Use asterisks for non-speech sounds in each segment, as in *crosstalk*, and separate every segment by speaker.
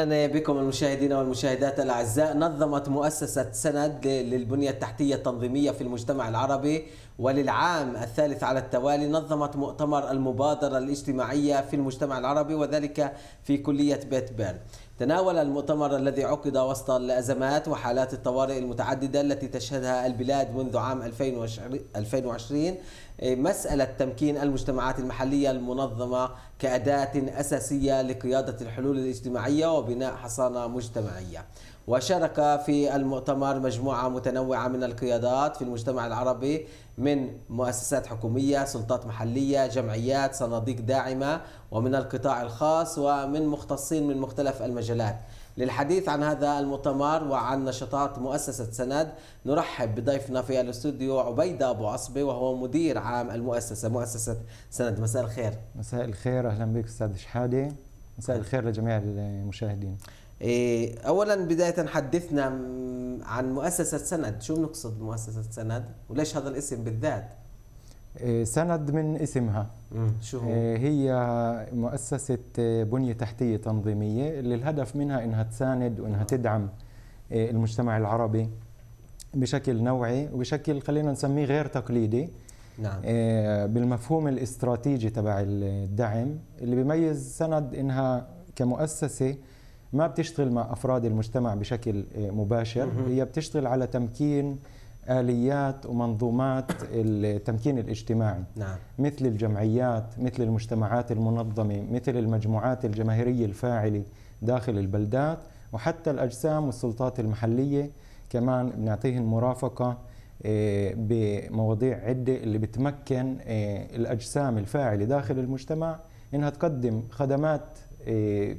Speaker 1: اهلا بكم المشاهدين والمشاهدات الاعزاء نظمت مؤسسه سند للبنيه التحتيه التنظيميه في المجتمع العربي وللعام الثالث على التوالي نظمت مؤتمر المبادره الاجتماعيه في المجتمع العربي وذلك في كليه بيت بيرن تناول المؤتمر الذي عقد وسط الأزمات وحالات الطوارئ المتعددة التي تشهدها البلاد منذ عام 2020 إيه، مسألة تمكين المجتمعات المحلية المنظمة كأداة أساسية لقيادة الحلول الاجتماعية وبناء حصانة مجتمعية وشارك في المؤتمر مجموعة متنوعة من القيادات في المجتمع العربي من مؤسسات حكومية سلطات محلية جمعيات صناديق داعمة ومن القطاع الخاص ومن مختصين من مختلف المجالات للحديث عن هذا المؤتمر وعن نشاطات مؤسسة سند نرحب بضيفنا في الاستوديو عبيدة أبو عصبي وهو مدير عام المؤسسة مؤسسة سند مساء الخير
Speaker 2: مساء الخير أهلا بك أستاذ شحادة مساء الخير لجميع المشاهدين
Speaker 1: إيه، اولا بدايه حدثنا عن مؤسسه سند شو بنقصد بمؤسسه سند وليش هذا الاسم بالذات
Speaker 2: إيه، سند من اسمها شو هو؟ إيه، هي مؤسسة بنية تحتية تنظيمية اللي الهدف منها انها تساند وانها تدعم المجتمع العربي بشكل نوعي وبشكل خلينا نسميه غير تقليدي نعم. آه، بالمفهوم الاستراتيجي تبع الدعم اللي بيميز سند انها كمؤسسه ما بتشتغل مع افراد المجتمع بشكل آه، مباشر هي بتشتغل على تمكين اليات ومنظومات التمكين الاجتماعي نعم. مثل الجمعيات مثل المجتمعات المنظمه مثل المجموعات الجماهيريه الفاعله داخل البلدات وحتى الاجسام والسلطات المحليه كمان بنعطيهم مرافقه بمواضيع عدة اللي بتمكن آه، الأجسام الفاعلة داخل المجتمع إنها تقدم خدمات آه،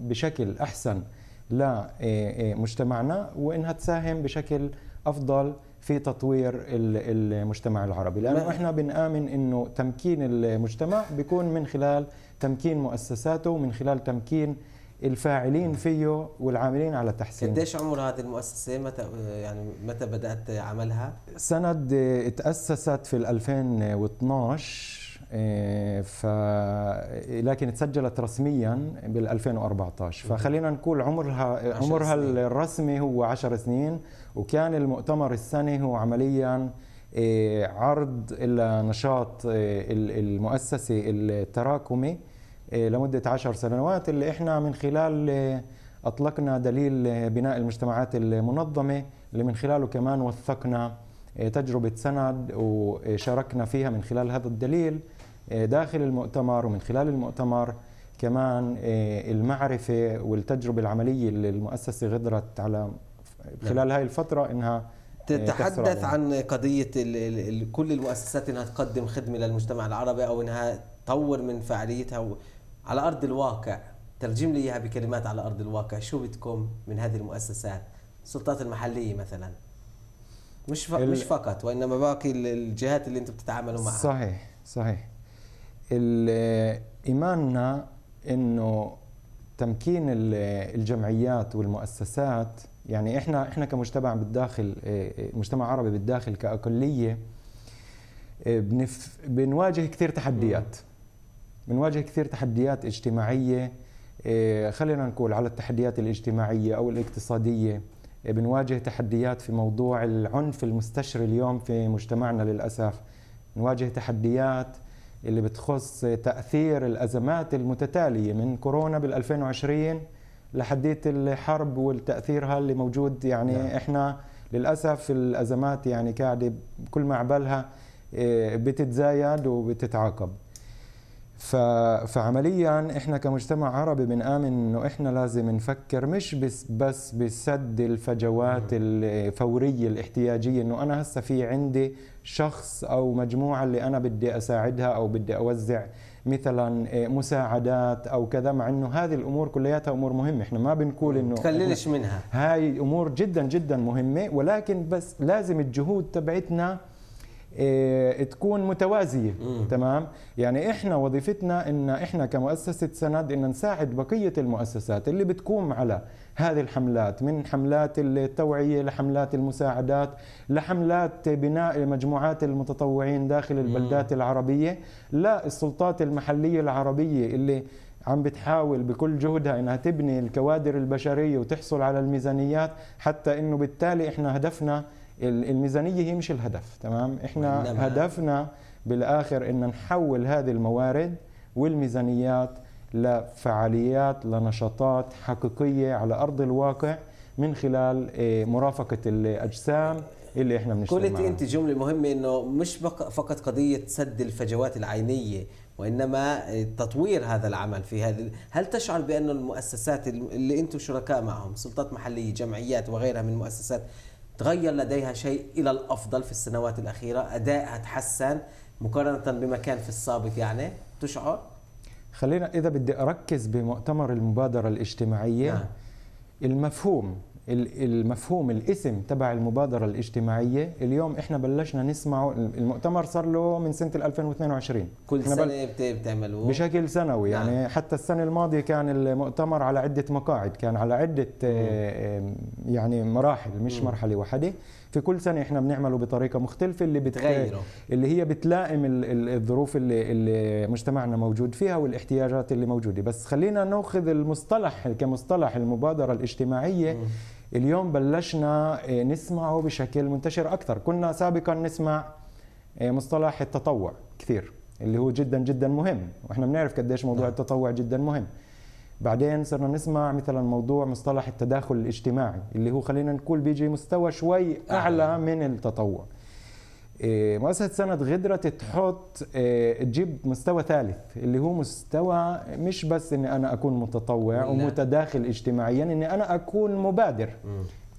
Speaker 2: بشكل أحسن لمجتمعنا آه، وإنها تساهم بشكل أفضل في تطوير المجتمع العربي لأنه إحنا بنآمن إنه تمكين المجتمع بيكون من خلال تمكين مؤسساته ومن خلال تمكين الفاعلين فيه والعاملين على تحسين قديش
Speaker 1: عمر هذه المؤسسه متى يعني متى بدات عملها
Speaker 2: سند تاسست في 2012 آه، ف لكن تسجلت رسميا بال 2014 فخلينا نقول عمرها عمرها الرسمي هو 10 سنين وكان المؤتمر السنه هو عمليا آه، عرض لنشاط آه، المؤسسه التراكمي إيه، لمدة عشر سنوات اللي إحنا من خلال إيه، أطلقنا دليل إيه، بناء المجتمعات المنظمة اللي من خلاله كمان وثقنا تجربة سند وشاركنا فيها من خلال هذا الدليل داخل المؤتمر ومن خلال المؤتمر كمان المعرفة والتجربة العملية اللي المؤسسة غدرت على نعم. خلال هاي الفترة إنها تتحدث
Speaker 1: عن قضية كل المؤسسات إنها تقدم خدمة للمجتمع العربي أو إنها تطور من فعاليتها على ارض الواقع ترجم لي اياها بكلمات على ارض الواقع شو بدكم من هذه المؤسسات السلطات المحليه مثلا مش ف... مش فقط وانما باقي الجهات اللي انتم بتتعاملوا معها
Speaker 2: صحيح صحيح ايماننا انه تمكين الجمعيات والمؤسسات يعني احنا احنا كمجتمع بالداخل إيه، إيه، مجتمع عربي بالداخل كاقليه إيه، بنف... بنواجه كثير تحديات م. بنواجه كثير تحديات اجتماعيه آه، خلينا نقول على التحديات الاجتماعيه او الاقتصاديه آه، بنواجه تحديات في موضوع العنف المستشري اليوم في مجتمعنا للاسف نواجه تحديات اللي بتخص تاثير الازمات المتتاليه من كورونا بال2020 لحديت الحرب والتاثيرها اللي موجود يعني نعم. احنا للاسف الازمات يعني قاعده كل ما عبالها آه، بتتزايد وبتتعاقب فعمليا احنا كمجتمع عربي بنآمن انه احنا لازم نفكر مش بس بس بسد الفجوات الفوريه الاحتياجيه انه انا هسه في عندي شخص او مجموعه اللي انا بدي اساعدها او بدي اوزع مثلا إيه، مساعدات او كذا مع انه هذه الامور كلياتها امور مهمه احنا ما بنقول انه تقللش منها هاي امور جدا جدا مهمه ولكن بس لازم الجهود تبعتنا إيه، تكون متوازيه مم. تمام يعني احنا وظيفتنا ان احنا كمؤسسه سند ان نساعد بقيه المؤسسات اللي بتقوم على هذه الحملات من حملات التوعيه لحملات المساعدات لحملات بناء مجموعات المتطوعين داخل البلدات مم. العربيه لا السلطات المحليه العربيه اللي عم بتحاول بكل جهدها انها تبني الكوادر البشريه وتحصل على الميزانيات حتى انه بالتالي احنا هدفنا الميزانيه هي مش الهدف تمام احنا هدفنا بالاخر ان نحول هذه الموارد والميزانيات لفعاليات لنشاطات حقيقيه على ارض الواقع من خلال إيه، مرافقه الاجسام اللي احنا بنشتغل قلت انت
Speaker 1: جمله مهمه انه مش فقط قضيه سد الفجوات العينيه وانما إيه، تطوير هذا العمل في هذه هل تشعر بأن المؤسسات اللي انتم شركاء معهم سلطات محليه جمعيات وغيرها من المؤسسات تغير لديها شيء إلى الأفضل في السنوات الأخيرة ادائها تحسن مقارنة بما كان في السابق يعني تشعر؟
Speaker 2: خلينا إذا بدي أركز بمؤتمر المبادرة الاجتماعية نعم. المفهوم المفهوم الاسم تبع المبادرة الاجتماعية اليوم احنا بلشنا نسمعه المؤتمر صار له من سنة 2022 كل سنة
Speaker 1: بتعملوه بشكل
Speaker 2: سنوي يعني نعم. يعني حتى السنة الماضية كان المؤتمر على عدة مقاعد كان على عدة مم. يعني مراحل مش مم. مرحلة واحدة في كل سنة احنا بنعمله بطريقة مختلفة اللي بتغيره اللي هي بتلائم الظروف اللي, اللي مجتمعنا موجود فيها والاحتياجات اللي موجودة بس خلينا ناخذ المصطلح كمصطلح المبادرة الاجتماعية مم. اليوم بلشنا آه، نسمعه بشكل منتشر اكثر كنا سابقا نسمع آه، مصطلح التطوع كثير اللي هو جدا جدا مهم واحنا بنعرف قديش موضوع نعم. التطوع جدا مهم بعدين صرنا نسمع مثلا موضوع مصطلح التداخل الاجتماعي اللي هو خلينا نقول بيجي مستوى شوي اعلى من التطوع إيه، مؤسسه سند غدره تحط إيه، تجيب مستوى ثالث اللي هو مستوى مش بس اني انا اكون متطوع نعم. ومتداخل اجتماعيا اني انا اكون مبادر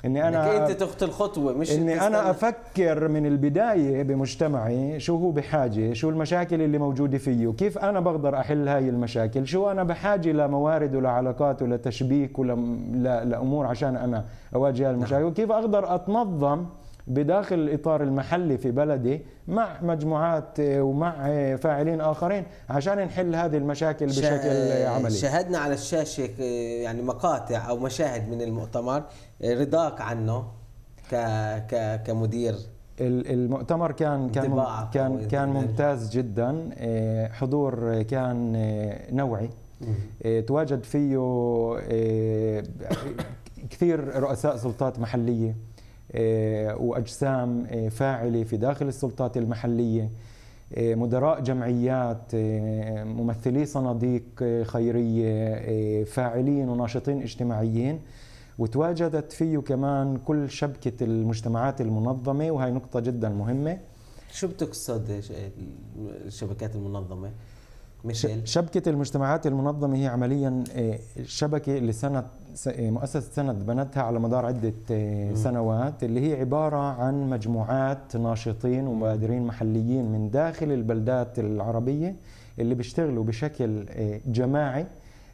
Speaker 2: اني انا انت
Speaker 1: تخطي الخطوه مش اني انا
Speaker 2: افكر من البدايه بمجتمعي شو هو بحاجه شو المشاكل اللي موجوده فيه كيف انا بقدر احل هاي المشاكل شو انا بحاجه لموارد ولعلاقات ولتشبيك ولامور عشان انا اواجه المشاكل نعم. وكيف اقدر اتنظم بداخل الإطار المحلي في بلدي مع مجموعات آه، ومع آه، فاعلين آخرين عشان نحل هذه المشاكل بشكل عملي
Speaker 1: شاهدنا على الشاشة آه، يعني مقاطع أو مشاهد من المؤتمر رضاك عنه ك ك كمدير
Speaker 2: المؤتمر كان كان كان كان ممتاز جدا حضور كان نوعي تواجد فيه كثير رؤساء سلطات محليه آه، واجسام آه، فاعله في داخل السلطات المحليه آه، مدراء جمعيات ممثلي صناديق خيريه فاعلين وناشطين اجتماعيين وتواجدت فيه كمان كل شبكه المجتمعات المنظمه وهي نقطه
Speaker 1: جدا مهمه شو بتقصد الشبكات المنظمه ميشيل
Speaker 2: شبكة المجتمعات المنظمة هي عمليا آه، شبكة اللي آه، مؤسسة سند بنتها على مدار عدة آه، سنوات اللي هي عبارة عن مجموعات ناشطين ومبادرين محليين من داخل البلدات العربية اللي بيشتغلوا بشكل جماعي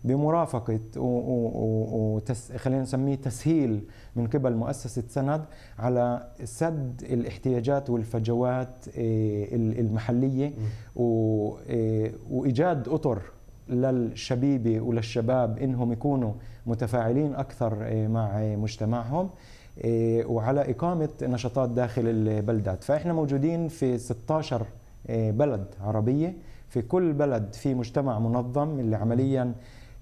Speaker 2: بمرافقه وتس... خلينا نسميه تسهيل من قبل مؤسسه سند على سد الاحتياجات والفجوات آه، المحليه آه، وايجاد اطر للشبيبه وللشباب انهم يكونوا متفاعلين اكثر آه، مع مجتمعهم وعلى اقامه نشاطات داخل البلدات، فاحنا موجودين في 16 بلد عربيه، في كل بلد في مجتمع منظم اللي عمليا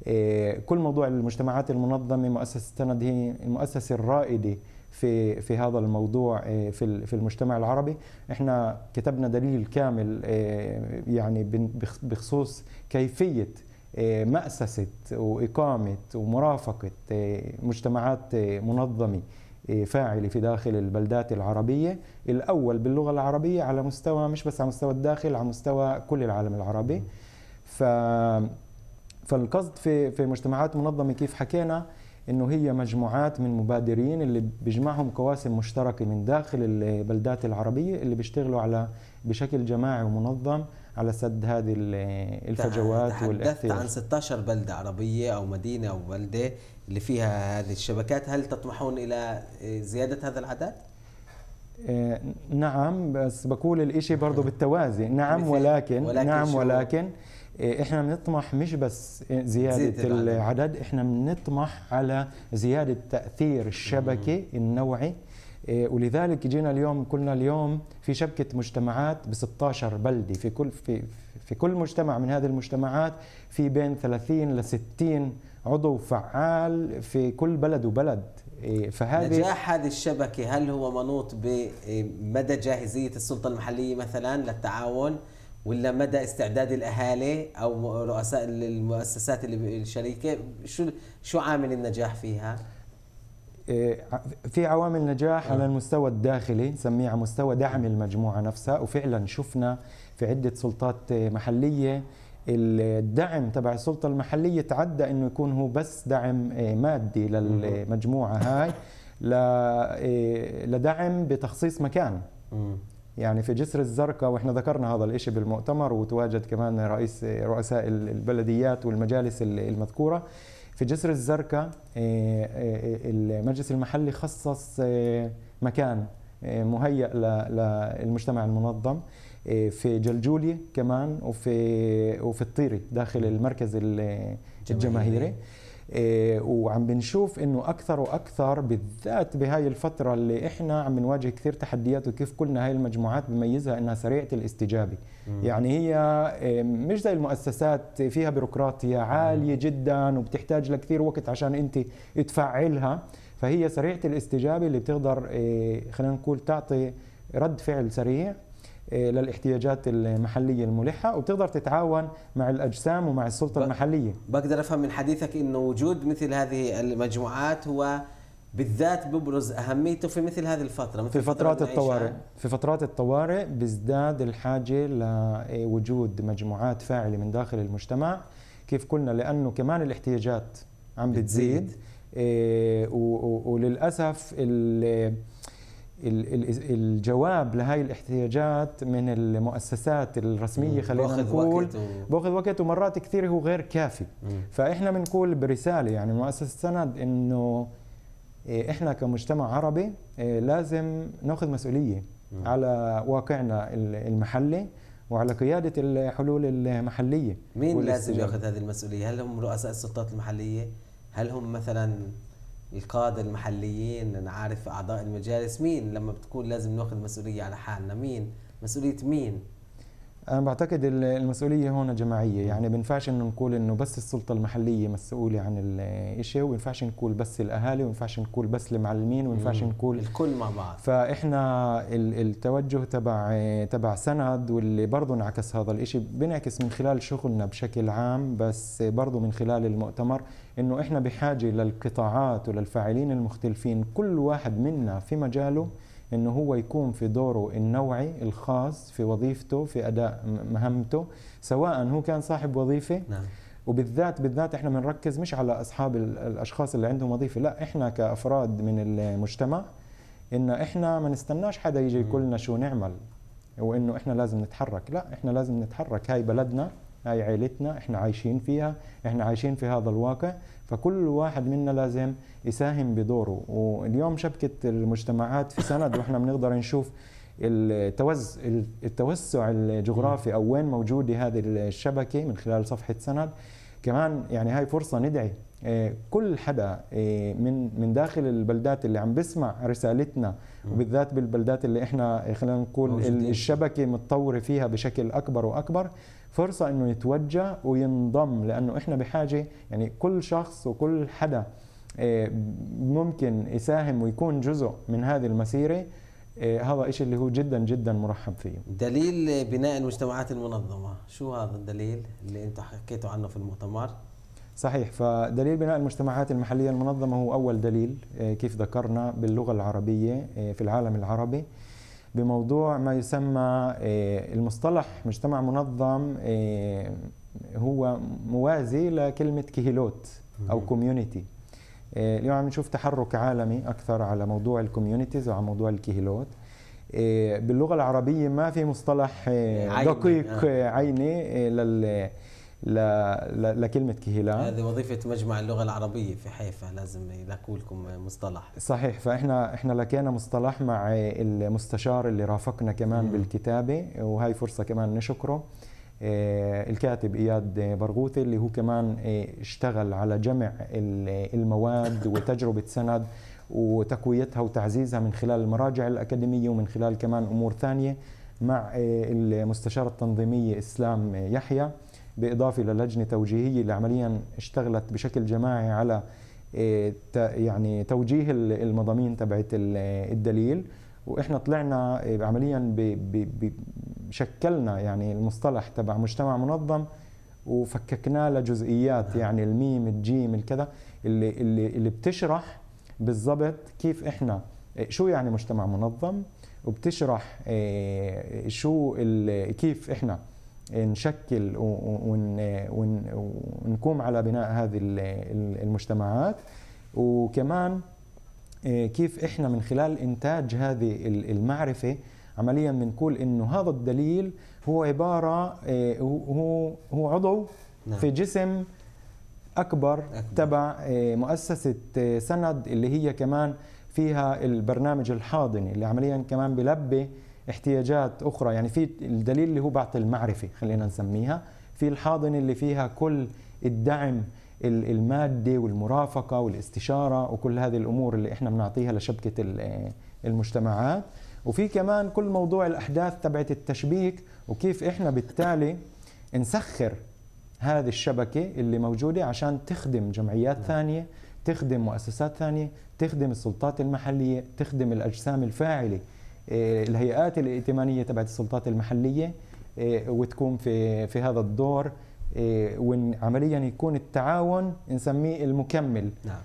Speaker 2: إيه، كل موضوع المجتمعات المنظمه مؤسسه سند هي المؤسسه الرائده في في هذا الموضوع إيه، في في المجتمع العربي احنا كتبنا دليل كامل إيه، يعني بخصوص كيفيه مأسسة وإقامة ومرافقة مجتمعات منظمة فاعلة في داخل البلدات العربية الأول باللغة العربية على مستوى مش بس على مستوى الداخل على مستوى كل العالم العربي ف فالقصد في في مجتمعات منظمه كيف حكينا انه هي مجموعات من مبادرين اللي بيجمعهم قواسم مشتركه من داخل البلدات العربيه اللي بيشتغلوا على بشكل جماعي ومنظم على سد هذه الفجوات تحدثت عن
Speaker 1: 16 بلده عربيه او مدينه او بلده اللي فيها هذه الشبكات هل تطمحون الى زياده هذا العدد
Speaker 2: آه، نعم بس بقول الإشي برضه *laughs* بالتوازي نعم ولكن, ولكن نعم ولكن إيه، احنا بنطمح مش بس زياده العدد احنا بنطمح على زياده تاثير الشبكه النوعي إيه، ولذلك جينا اليوم قلنا اليوم في شبكه مجتمعات ب 16 بلده في كل في في كل مجتمع من هذه المجتمعات في بين 30 ل 60 عضو فعال في كل بلد وبلد إيه، فهذه نجاح
Speaker 1: هذه الشبكه هل هو منوط بمدى جاهزيه السلطه المحليه مثلا للتعاون ولا مدى استعداد الاهالي او رؤساء المؤسسات اللي الشريكه شو شو عامل النجاح فيها؟
Speaker 2: إيه، في عوامل نجاح آه. على المستوى الداخلي نسميه على مستوى دعم آه. المجموعه نفسها وفعلا شفنا في عده سلطات محليه الدعم تبع السلطه المحليه تعدى انه يكون هو بس دعم إيه، مادي للمجموعه هاي إيه، لدعم بتخصيص مكان يعني في جسر الزرقاء واحنا ذكرنا هذا الشيء بالمؤتمر وتواجد كمان رئيس رؤساء البلديات والمجالس المذكوره في جسر الزرقاء إيه، إيه، إيه، المجلس المحلي خصص مكان مهيأ للمجتمع المنظم في جلجولية كمان وفي وفي الطيري داخل المركز الجماهيري إيه، وعم بنشوف انه اكثر واكثر بالذات بهاي الفتره اللي احنا عم نواجه كثير تحديات وكيف كلنا هاي المجموعات بميزها انها سريعه الاستجابه مم. يعني هي إيه، مش زي المؤسسات فيها بيروقراطيه عاليه مم. جدا وبتحتاج لكثير وقت عشان انت تفعلها فهي سريعه الاستجابه اللي بتقدر إيه، خلينا نقول تعطي رد فعل سريع للاحتياجات المحليه الملحه وبتقدر تتعاون مع الاجسام ومع السلطه المحليه
Speaker 1: بقدر افهم من حديثك انه وجود مثل هذه المجموعات هو بالذات ببرز اهميته في مثل هذه الفتره مثل في فترات الطوارئ
Speaker 2: في فترات الطوارئ بيزداد الحاجه لوجود إيه، مجموعات فاعله من داخل المجتمع كيف قلنا لانه كمان الاحتياجات عم بتزيد, بتزيد. إيه وللاسف الجواب لهي الاحتياجات من المؤسسات الرسمية خلينا نقول وقت و... باخذ وقت ومرات كثير هو غير كافي مم. فإحنا بنقول برسالة يعني مؤسسة سند إنه إيه، إحنا كمجتمع عربي إيه، لازم ناخذ مسؤولية مم. على واقعنا المحلي وعلى قيادة الحلول المحلية مين لازم ياخذ
Speaker 1: هذه المسؤولية؟ هل هم رؤساء السلطات المحلية؟ هل هم مثلا القادة المحليين نعرف أعضاء المجالس مين لما بتكون لازم ناخذ مسؤولية على حالنا مين مسؤولية مين
Speaker 2: انا بعتقد المسؤوليه هون جماعيه يعني بنفعش انه نقول انه بس السلطه المحليه مسؤوله عن الشيء وينفعش نقول بس الاهالي وينفعش نقول بس المعلمين وينفعش
Speaker 1: نقول الكل مع بعض
Speaker 2: فاحنا التوجه تبع تبع سند واللي برضه انعكس هذا الشيء بنعكس من خلال شغلنا بشكل عام بس برضه من خلال المؤتمر انه احنا بحاجه للقطاعات وللفاعلين المختلفين كل واحد منا في مجاله انه هو يكون في دوره النوعي الخاص في وظيفته في اداء مهمته سواء هو كان صاحب وظيفه نعم. وبالذات بالذات احنا بنركز مش على اصحاب الاشخاص اللي عندهم وظيفه لا احنا كافراد من المجتمع ان احنا ما نستناش حدا يجي يقول لنا شو نعمل وانه احنا لازم نتحرك لا احنا لازم نتحرك هاي بلدنا هاي عيلتنا احنا عايشين فيها احنا عايشين في هذا الواقع فكل واحد منا لازم يساهم بدوره واليوم شبكة المجتمعات في سند وإحنا بنقدر نشوف التوز التوسع الجغرافي أو وين موجودة هذه الشبكة من خلال صفحة سند كمان يعني هاي فرصة ندعي آه، كل حدا آه، من من داخل البلدات اللي عم بسمع رسالتنا وبالذات بالبلدات اللي احنا آه، خلينا نقول الشبكه متطوره فيها بشكل اكبر واكبر فرصه انه يتوجه وينضم لانه احنا بحاجه يعني كل شخص وكل حدا ممكن يساهم ويكون جزء من هذه المسيره هذا إشي اللي هو جدا جدا مرحب فيه
Speaker 1: دليل بناء المجتمعات المنظمة شو هذا الدليل اللي أنتم حكيتوا عنه في المؤتمر
Speaker 2: صحيح فدليل بناء المجتمعات المحلية المنظمة هو أول دليل آه، كيف ذكرنا باللغة العربية آه، في العالم العربي بموضوع ما يسمى آه، المصطلح مجتمع منظم هو موازي لكلمة كهيلوت أو كوميونيتي اليوم عم نشوف تحرك عالمي أكثر على موضوع الكوميونيتيز وعلى موضوع الكهيلوت باللغة العربية ما في مصطلح دقيق عيني لل ل... ل... لكلمة كهيلان هذه
Speaker 1: وظيفة مجمع اللغة العربية في حيفا لازم يلاقوا لكم مصطلح
Speaker 2: صحيح فإحنا إحنا لقينا مصطلح مع المستشار اللي رافقنا كمان مم. بالكتابة وهي فرصة كمان نشكره آه، الكاتب اياد برغوثي اللي هو كمان آه، اشتغل على جمع المواد وتجربه سند وتقويتها وتعزيزها من خلال المراجع الاكاديميه ومن خلال كمان امور ثانيه مع آه، المستشار التنظيميه اسلام يحيى بإضافة للجنه توجيهيه اللي عمليا اشتغلت بشكل جماعي على إيه، يعني توجيه المضامين تبعت الدليل واحنا طلعنا إيه، عمليا شكلنا يعني المصطلح تبع مجتمع منظم وفككناه لجزئيات يعني الميم الجيم الكذا اللي اللي اللي بتشرح بالضبط كيف احنا إيه، شو يعني مجتمع منظم وبتشرح شو كيف احنا نشكل ونقوم على بناء هذه المجتمعات وكمان آه، كيف احنا من خلال انتاج هذه المعرفه عمليا بنقول انه هذا الدليل هو عباره آه، هو هو عضو نعم. في جسم اكبر, أكبر. تبع آه، مؤسسه سند اللي هي كمان فيها البرنامج الحاضني اللي عمليا كمان بلبي احتياجات اخرى يعني في الدليل اللي هو بعث المعرفه خلينا نسميها في الحاضنه اللي فيها كل الدعم المادي والمرافقه والاستشاره وكل هذه الامور اللي احنا بنعطيها لشبكه المجتمعات وفي كمان كل موضوع الاحداث تبعت التشبيك وكيف احنا بالتالي نسخر هذه الشبكه اللي موجوده عشان تخدم جمعيات ثانيه تخدم مؤسسات ثانيه تخدم السلطات المحليه تخدم الاجسام الفاعله إيه، الهيئات الائتمانيه تبعت السلطات المحليه إيه، وتكون في في هذا الدور إيه، وعمليا يكون التعاون نسميه المكمل نعم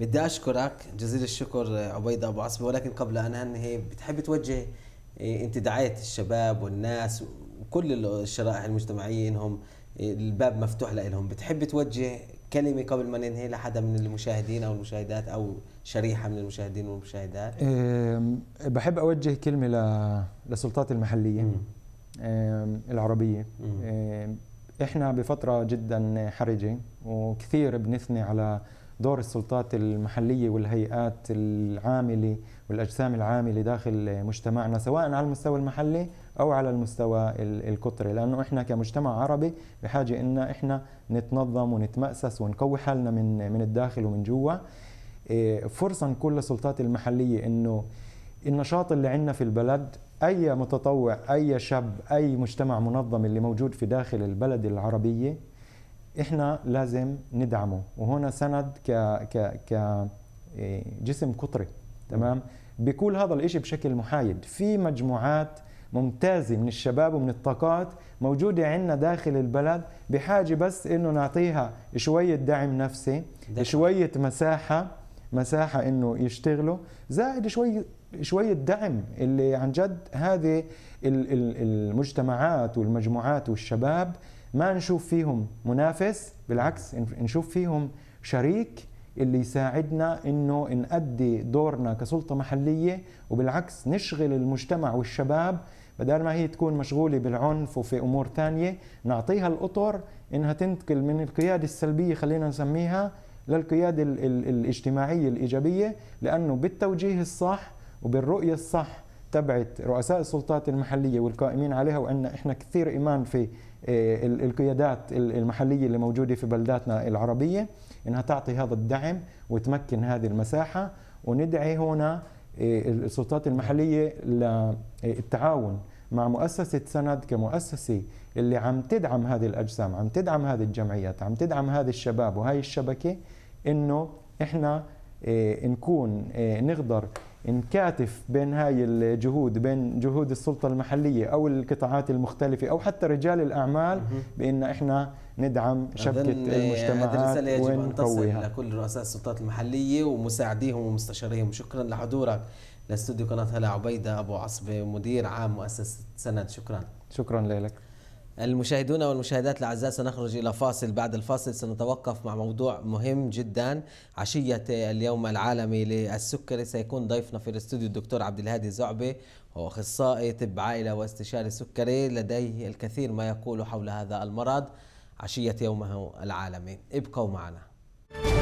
Speaker 1: بدي اشكرك جزيل الشكر عبيده ابو عصبه ولكن قبل ان انهي بتحب توجه انت دعايه الشباب والناس وكل الشرائح المجتمعيه انهم الباب مفتوح لهم بتحب توجه كلمه قبل ما ننهي لحدا من المشاهدين او المشاهدات او شريحه من المشاهدين والمشاهدات
Speaker 2: بحب اوجه كلمه للسلطات المحليه العربيه احنا بفتره جدا حرجه وكثير بنثني على دور السلطات المحليه والهيئات العامله والاجسام العامله داخل مجتمعنا سواء على المستوى المحلي او على المستوى القطري لانه احنا كمجتمع عربي بحاجه ان احنا نتنظم ونتمأسس ونقوي حالنا من من الداخل ومن جوا إيه، فرصه كل للسلطات المحليه انه النشاط اللي عندنا في البلد اي متطوع اي شاب اي مجتمع منظم اللي موجود في داخل البلد العربيه احنا لازم ندعمه وهنا سند ك ك ك إيه، جسم قطري تمام بكل هذا الشيء بشكل محايد في مجموعات ممتازة من الشباب ومن الطاقات موجودة عندنا داخل البلد بحاجة بس إنه نعطيها شوية دعم نفسي دعم. شوية مساحة مساحة إنه يشتغلوا زائد شوية شوية دعم اللي عن جد هذه المجتمعات والمجموعات والشباب ما نشوف فيهم منافس بالعكس نشوف فيهم شريك اللي يساعدنا انه نأدي دورنا كسلطة محلية وبالعكس نشغل المجتمع والشباب بدل ما هي تكون مشغولة بالعنف وفي أمور ثانيه نعطيها الأطر إنها تنتقل من القيادة السلبية خلينا نسميها للقيادة الاجتماعية الإيجابية لأنه بالتوجيه الصح وبالرؤية الصح تبعت رؤساء السلطات المحلية والقائمين عليها وان إحنا كثير إيمان في آه، القيادات المحلية اللي موجودة في بلداتنا العربية إنها تعطي هذا الدعم وتمكن هذه المساحة وندعي هنا إيه، السلطات المحليه للتعاون مع مؤسسه سند كمؤسسه اللي عم تدعم هذه الاجسام عم تدعم هذه الجمعيات عم تدعم هذه الشباب وهي الشبكه انه احنا إيه، نكون إيه، نقدر نكاتف بين هاي الجهود بين جهود السلطة المحلية أو القطاعات المختلفة أو حتى رجال الأعمال بإن إحنا ندعم شبكة المجتمعات هذه الرسالة يجب أن تصل
Speaker 1: لكل رؤساء السلطات المحلية ومساعديهم ومستشاريهم شكرا لحضورك لاستوديو قناة هلا عبيدة أبو عصبة مدير عام مؤسسة سند شكرا
Speaker 2: شكرا لك
Speaker 1: المشاهدون والمشاهدات الأعزاء سنخرج إلى فاصل بعد الفاصل سنتوقف مع موضوع مهم جدا عشية اليوم العالمي للسكري سيكون ضيفنا في الاستوديو الدكتور عبد الهادي زعبي هو أخصائي طب عائلة واستشاري سكري لديه الكثير ما يقول حول هذا المرض عشية يومه العالمي ابقوا معنا